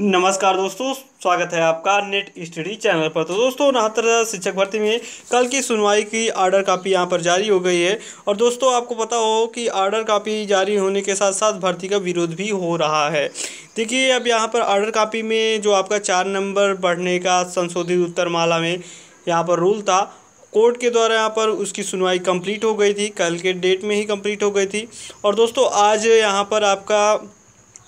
नमस्कार दोस्तों स्वागत है आपका नेट स्टडी चैनल पर तो दोस्तों उनहत्तर शिक्षक भर्ती में कल की सुनवाई की आर्डर कापी यहां पर जारी हो गई है और दोस्तों आपको पता हो कि आर्डर कापी जारी होने के साथ साथ भर्ती का विरोध भी हो रहा है देखिए अब यहां पर आर्डर कापी में जो आपका चार नंबर बढ़ने का संशोधित उत्तरमाला में यहाँ पर रूल था कोर्ट के द्वारा यहाँ पर उसकी सुनवाई कंप्लीट हो गई थी कल के डेट में ही कंप्लीट हो गई थी और दोस्तों आज यहाँ पर आपका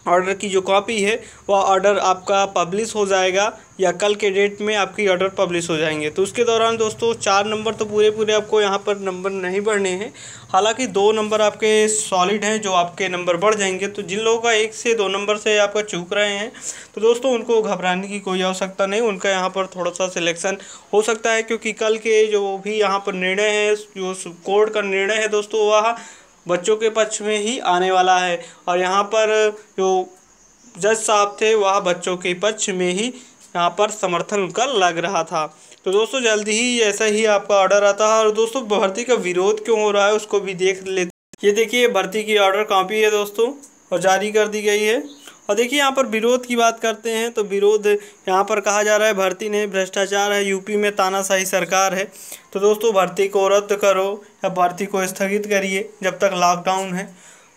ऑर्डर की जो कॉपी है वह ऑर्डर आपका पब्लिश हो जाएगा या कल के डेट में आपकी ऑर्डर पब्लिश हो जाएंगे तो उसके दौरान दोस्तों चार नंबर तो पूरे पूरे आपको यहाँ पर नंबर नहीं बढ़ने हैं हालांकि दो नंबर आपके सॉलिड हैं जो आपके नंबर बढ़ जाएंगे तो जिन लोगों का एक से दो नंबर से आपका चूक रहे हैं तो दोस्तों उनको घबराने की कोई आवश्यकता नहीं उनका यहाँ पर थोड़ा सा सिलेक्शन हो सकता है क्योंकि कल के जो भी यहाँ पर निर्णय है जो कोर्ट का निर्णय है दोस्तों वह बच्चों के पक्ष में ही आने वाला है और यहाँ पर जो जज साहब थे वह बच्चों के पक्ष में ही यहाँ पर समर्थन उनका लग रहा था तो दोस्तों जल्दी ही ऐसा ही आपका ऑर्डर आता है और दोस्तों भर्ती का विरोध क्यों हो रहा है उसको भी देख लेते ये देखिए भर्ती की ऑर्डर कॉपी है दोस्तों और जारी कर दी गई है और देखिए यहाँ पर विरोध की बात करते हैं तो विरोध यहाँ पर कहा जा रहा है भर्ती नहीं भ्रष्टाचार है यूपी में तानाशाही सरकार है तो दोस्तों भर्ती को रद्द करो या भर्ती को स्थगित करिए जब तक लॉकडाउन है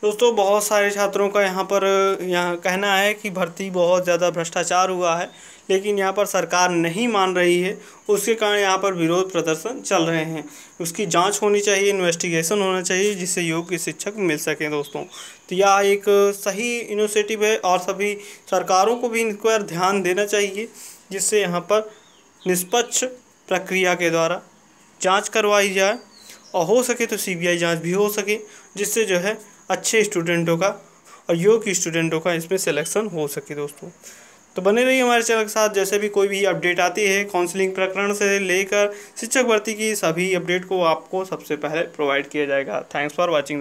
दोस्तों बहुत सारे छात्रों का यहाँ पर यहाँ कहना है कि भर्ती बहुत ज़्यादा भ्रष्टाचार हुआ है लेकिन यहाँ पर सरकार नहीं मान रही है उसके कारण यहाँ पर विरोध प्रदर्शन चल रहे हैं उसकी जांच होनी चाहिए इन्वेस्टिगेशन होना चाहिए जिससे योग्य शिक्षक मिल सकें दोस्तों तो यह एक सही इनिशिएटिव है और सभी सरकारों को भी इनको ध्यान देना चाहिए जिससे यहाँ पर निष्पक्ष प्रक्रिया के द्वारा जाँच करवाई जाए और हो सके तो सी बी भी हो सके जिससे जो है अच्छे स्टूडेंटों का और योग्य स्टूडेंटों का इसमें सिलेक्शन हो सके दोस्तों तो बने रहिए हमारे चैनल के साथ जैसे भी कोई भी अपडेट आती है काउंसलिंग प्रकरण से लेकर शिक्षक भर्ती की सभी अपडेट को आपको सबसे पहले प्रोवाइड किया जाएगा थैंक्स फॉर वॉचिंग